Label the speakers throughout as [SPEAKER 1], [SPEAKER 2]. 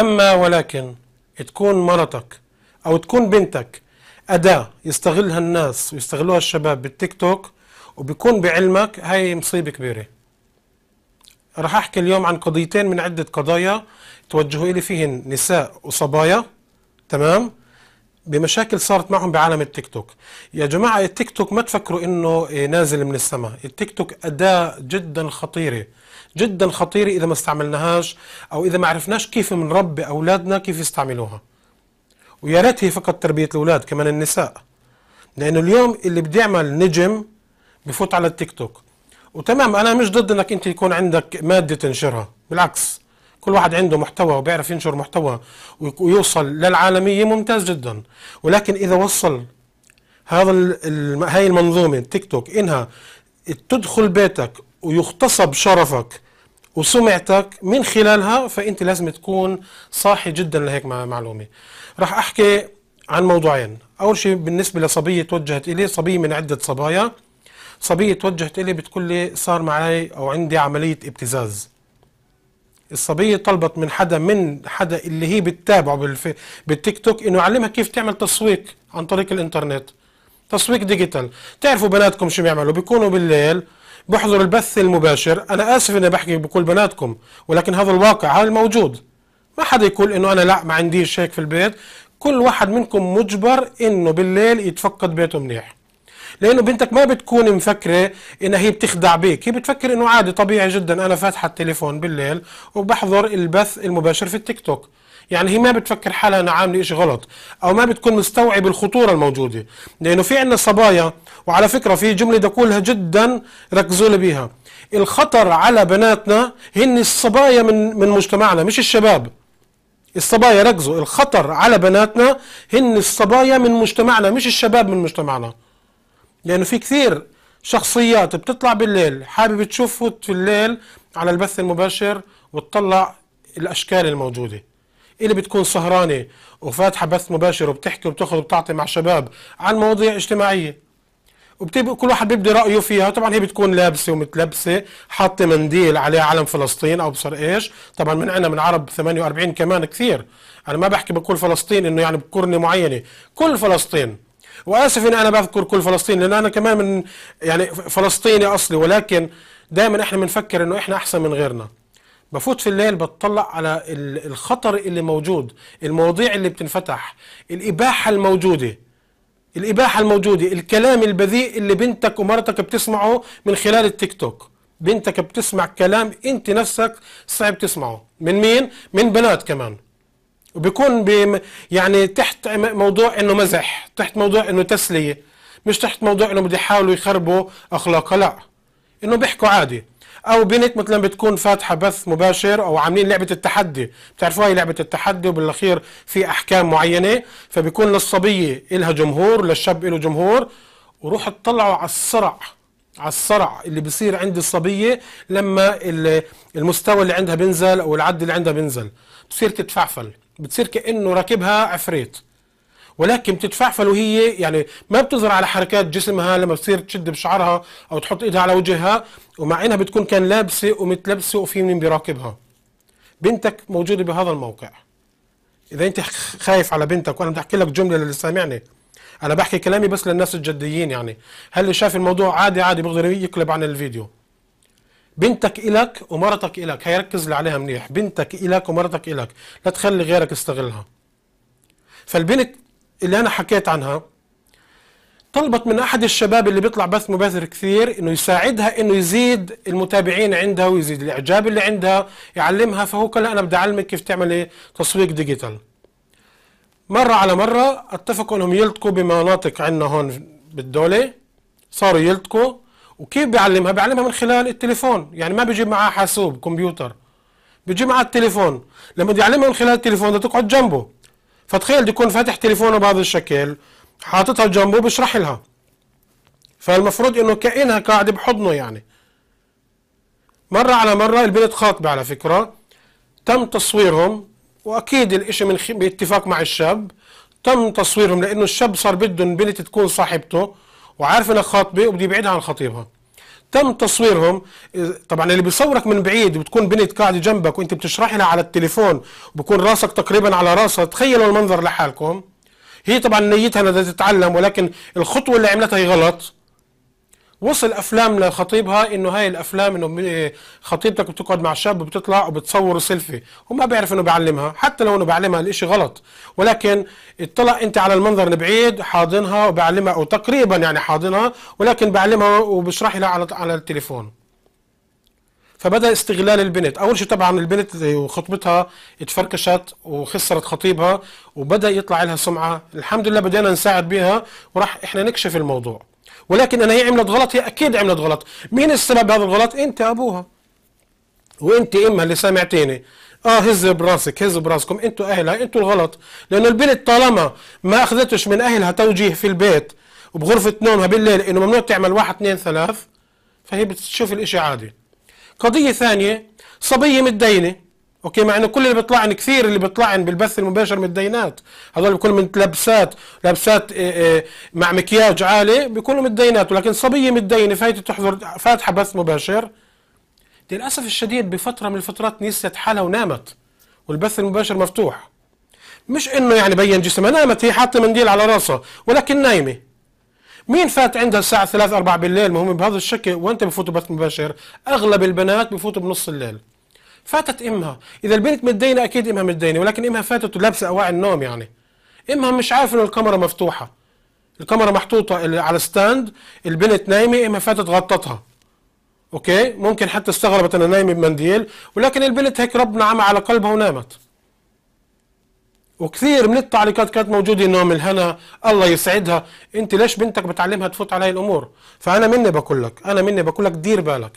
[SPEAKER 1] أما ولكن تكون مرتك أو تكون بنتك أداة يستغلها الناس ويستغلوها الشباب بالتيك توك وبيكون بعلمك هاي مصيبة كبيرة رح أحكي اليوم عن قضيتين من عدة قضايا توجهوا إلي فيهن نساء وصبايا تمام؟ بمشاكل صارت معهم بعالم التيك توك يا جماعة التيك توك ما تفكروا انه إيه، نازل من السماء التيك توك أداة جدا خطيرة جدا خطيرة إذا ما استعملناهاش أو إذا ما عرفناش كيف بنربي أولادنا كيف يستعملوها ويا ريت هي فقط تربية الأولاد كمان النساء لأنه اليوم اللي بده يعمل نجم بفوت على التيك توك وتمام أنا مش ضد أنك أنت يكون عندك مادة تنشرها بالعكس كل واحد عنده محتوى وبيعرف ينشر محتوى ويوصل للعالمية ممتاز جدا ولكن إذا وصل هذا هاي المنظومة التيك توك إنها تدخل بيتك ويغتصب شرفك وسمعتك من خلالها فأنت لازم تكون صاحي جدا لهيك معلومة راح أحكي عن موضوعين أول شيء بالنسبة لصبية توجهت إلي صبية من عدة صبايا صبية توجهت إلي بتقول لي صار معي أو عندي عملية ابتزاز الصبيه طلبت من حدا من حدا اللي هي بتتابعه بالتيك توك انه يعلمها كيف تعمل تسويق عن طريق الانترنت تسويق ديجيتال تعرفوا بناتكم شو بيعملوا بيكونوا بالليل بحضروا البث المباشر انا اسف اني بحكي بكل بناتكم ولكن هذا الواقع هذا الموجود ما حدا يقول انه انا لا ما عنديش هيك في البيت كل واحد منكم مجبر انه بالليل يتفقد بيته منيح لانه بنتك ما بتكون مفكره انها هي بتخدع بيك هي بتفكر انه عادي طبيعي جدا انا فاتحه التليفون بالليل وبحضر البث المباشر في التيك توك يعني هي ما بتفكر حالها انها عامله شيء غلط او ما بتكون مستوعب الخطوره الموجوده لانه في عندنا صبايا وعلى فكره في جمله بقولها جدا ركزوا لي بيها الخطر على بناتنا هن الصبايا من من مجتمعنا مش الشباب الصبايا ركزوا الخطر على بناتنا هن الصبايا من مجتمعنا مش الشباب من مجتمعنا لأنه في كثير شخصيات بتطلع بالليل حابب تشوف فوت في الليل على البث المباشر وتطلع الأشكال الموجودة اللي بتكون سهرانة وفاتحة بث مباشر وبتحكي وبتاخذ وبتعطي مع شباب عن مواضيع اجتماعية وبتبقى كل واحد بيبدي رأيه فيها طبعا هي بتكون لابسة ومتلبسة حاطة منديل عليه علم فلسطين أو بصر إيش طبعا من عنا من عرب 48 كمان كثير أنا ما بحكي بقول فلسطين إنه يعني بقرنة معينة كل فلسطين واسف ان انا بذكر كل فلسطين لان انا كمان من يعني فلسطيني اصلي ولكن دائما احنا بنفكر انه احنا احسن من غيرنا بفوت في الليل بتطلع على الخطر اللي موجود المواضيع اللي بتنفتح الاباحه الموجوده الاباحه الموجوده الكلام البذيء اللي بنتك ومرتك بتسمعه من خلال التيك توك بنتك بتسمع كلام انت نفسك صعب تسمعه من مين من بنات كمان وبيكون بم يعني تحت موضوع انه مزح تحت موضوع انه تسليه مش تحت موضوع انه بده يحاولوا يخربوا اخلاقها لا انه بيحكوا عادي او بنت مثلا بتكون فاتحه بث مباشر او عاملين لعبه التحدي بتعرفوا هي لعبه التحدي وبالاخير في احكام معينه فبيكون للصبيه إلها جمهور للشاب إله جمهور وروحوا اطلعوا على الصرع على الصرع اللي بصير عند الصبيه لما المستوى اللي عندها بينزل او العد اللي عندها بينزل بصير تتفعفل بتصير كانه راكبها عفريت ولكن بتتفعفل وهي يعني ما بتظهر على حركات جسمها لما بتصير تشد بشعرها او تحط ايدها على وجهها ومع انها بتكون كان لابسه ومتلبسه وفي من بيراقبها بنتك موجوده بهذا الموقع اذا انت خايف على بنتك وانا بدي احكي لك جمله للي سامعني انا بحكي كلامي بس للناس الجديين يعني هل اللي شاف الموضوع عادي عادي بيقدر يقلب عن الفيديو بنتك إلك ومرتك إلك هيركز لي عليها منيح بنتك إلك ومرتك إلك لا تخلي غيرك يستغلها فالبنت اللي أنا حكيت عنها طلبت من أحد الشباب اللي بيطلع بث مباشر كثير إنه يساعدها إنه يزيد المتابعين عندها ويزيد الإعجاب اللي عندها يعلمها فهو قال أنا بدي أعلمك كيف تعملي تسويق ديجيتال مرة على مرة اتفقوا إنهم يلتقوا بمناطق عندنا هون بالدولة صاروا يلتقوا وكيف بيعلمها بيعلمها من خلال التليفون يعني ما بيجيب معاه حاسوب كمبيوتر بيجيب معاه التليفون لما بده يعلمها من خلال التليفون بدها تقعد جنبه فتخيل بده يكون فاتح تليفونه بهذا الشكل حاططها جنبه وبشرح لها فالمفروض انه كأنها قاعدة بحضنه يعني مرة على مرة البنت خاطبة على فكرة تم تصويرهم واكيد الاشي من خ... باتفاق مع الشاب تم تصويرهم لانه الشاب صار بده البنت تكون صاحبته وعارفه انها خاطبه وبدي يبعدها عن خطيبها تم تصويرهم طبعا اللي بيصورك من بعيد بتكون بنت قاعده جنبك وانت بتشرح لها على التليفون بكون راسك تقريبا على راسها تخيلوا المنظر لحالكم هي طبعا نيتها انها تتعلم ولكن الخطوه اللي عملتها هي غلط وصل افلام لخطيبها انه هاي الافلام انه إيه، خطيبتك بتقعد مع شاب وبتطلع وبتصور سيلفي وما بيعرف انه بعلمها حتى لو انه بعلمها الاشي غلط ولكن اطلع انت على المنظر البعيد حاضنها وبعلمها او تقريبا يعني حاضنها ولكن بعلمها وبشرح لها على على التليفون فبدا استغلال البنت اول شيء طبعا البنت وخطبتها اتفركشت وخسرت خطيبها وبدا يطلع لها سمعه الحمد لله بدينا نساعد بها وراح احنا نكشف الموضوع ولكن انا هي عملت غلط هي اكيد عملت غلط مين السبب هذا الغلط انت ابوها وانت امها اللي سامعتيني اه هز براسك هز براسكم انتوا اهلها انتوا الغلط لانه البنت طالما ما اخذتش من اهلها توجيه في البيت وبغرفة نومها بالليل انه ممنوع تعمل واحد اثنين ثلاث فهي بتشوف الاشي عادي قضية ثانية صبية متدينة اوكي مع انه كل اللي بيطلعن كثير اللي بيطلعن بالبث المباشر من الدينات هذول بيكونوا من لبسات لبسات آه، آه، مع مكياج عالي بيكونوا من الدينات ولكن صبيه متدينه فايته تحضر فاتحه بث مباشر للاسف الشديد بفتره من الفترات نسيت حالها ونامت والبث المباشر مفتوح مش انه يعني بين جسمها نامت هي حاطه منديل على راسها ولكن نايمه مين فات عندها الساعة 3 4 بالليل ما هم بهذا الشكل وانت بفوتوا بث مباشر اغلب البنات بفوتوا بنص الليل فاتت امها اذا البنت متدينه اكيد امها متدينه ولكن امها فاتت ولابسه اواعي النوم يعني امها مش عارف ان الكاميرا مفتوحه الكاميرا محطوطه على ستاند البنت نايمه امها فاتت غطتها اوكي ممكن حتى استغربت انها نايمه بمنديل ولكن البنت هيك ربنا عمى على قلبها ونامت وكثير من التعليقات كانت موجوده انه من هنا الله يسعدها انت ليش بنتك بتعلمها تفوت على هاي الامور فانا مني بقول لك انا مني بقول لك دير بالك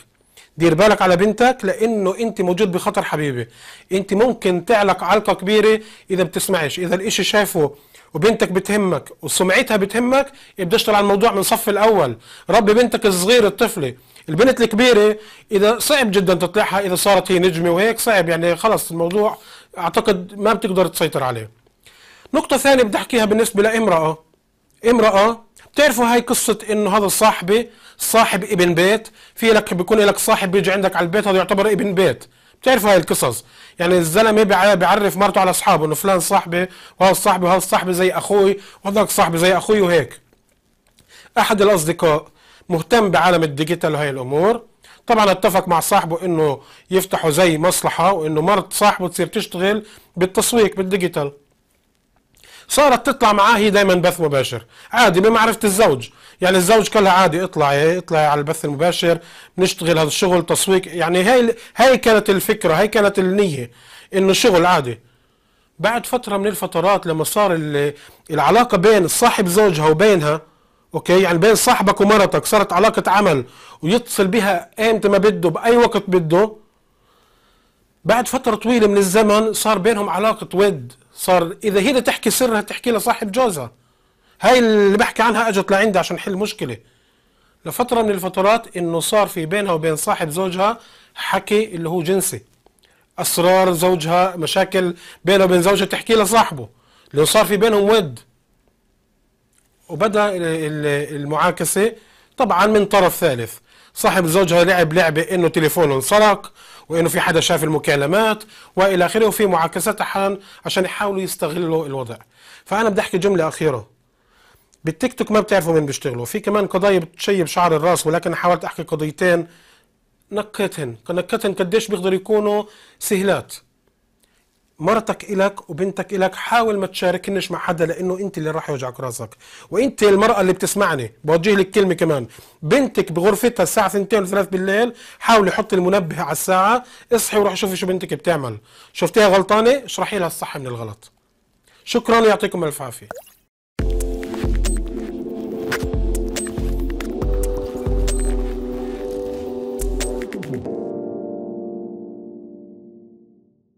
[SPEAKER 1] دير بالك على بنتك لانه انت موجود بخطر حبيبي انت ممكن تعلق علقه كبيره اذا بتسمعش اذا الاشي شايفه وبنتك بتهمك وسمعتها بتهمك بدي اشتغل على الموضوع من الصف الاول ربي بنتك الصغيرة الطفله البنت الكبيره اذا صعب جدا تطلعها اذا صارت هي نجمه وهيك صعب يعني خلص الموضوع اعتقد ما بتقدر تسيطر عليه نقطه ثانيه بدي احكيها بالنسبه لامراه امرأة بتعرفوا هاي قصة انه هذا صاحبي صاحب ابن بيت في لك بيكون لك صاحب بيجي عندك على البيت هذا يعتبر ابن بيت بتعرفوا هاي القصص يعني الزلمه بيعرف مرته على اصحابه انه فلان صاحبي وهذا صاحبي وهذا صاحبي زي اخوي وهذاك صاحبي زي اخوي وهيك احد الاصدقاء مهتم بعالم الديجيتال وهي الامور طبعا اتفق مع صاحبه انه يفتحوا زي مصلحه وانه مرت صاحبه تصير تشتغل بالتسويق بالديجيتال صارت تطلع معاه هي دايما بث مباشر عادي بمعرفة الزوج يعني الزوج قال لها عادي اطلعي اطلعي على البث المباشر نشتغل هذا الشغل تسويق يعني هاي هاي كانت الفكرة هاي كانت النية انه شغل عادي بعد فترة من الفترات لما صار العلاقة بين صاحب زوجها وبينها اوكي يعني بين صاحبك ومرتك صارت علاقة عمل ويتصل بها ايمتى ما بده باي وقت بده بعد فترة طويلة من الزمن صار بينهم علاقة ود صار اذا هي تحكي سرها تحكي لصاحب جوزها هاي اللي بحكي عنها اجت لعندي عشان نحل مشكله لفتره من الفترات انه صار في بينها وبين صاحب زوجها حكي اللي هو جنسي اسرار زوجها مشاكل بينها وبين زوجها تحكي لصاحبه لو صار في بينهم ود وبدا المعاكسه طبعا من طرف ثالث صاحب زوجها لعب لعبة انه تليفونه انسرق وانه في حدا شاف المكالمات والى اخره وفي معاكسات عشان عشان يحاولوا يستغلوا الوضع فانا بدي احكي جملة اخيرة بالتيك توك ما بتعرفوا مين بيشتغلوا في كمان قضايا بتشيب شعر الراس ولكن حاولت احكي قضيتين نكتهن نكتهن قديش بيقدروا يكونوا سهلات مرتك إلك وبنتك إلك حاول ما تشاركنش مع حدا لأنه أنت اللي راح يوجعك راسك وأنت المرأة اللي بتسمعني بوجه لك كلمة كمان بنتك بغرفتها الساعة 2 وثلاث بالليل حاولي يحط المنبه على الساعة اصحي وروح شوفي شو بنتك بتعمل شفتيها غلطانة اشرحي لها الصح من الغلط شكرا ويعطيكم ألف عافية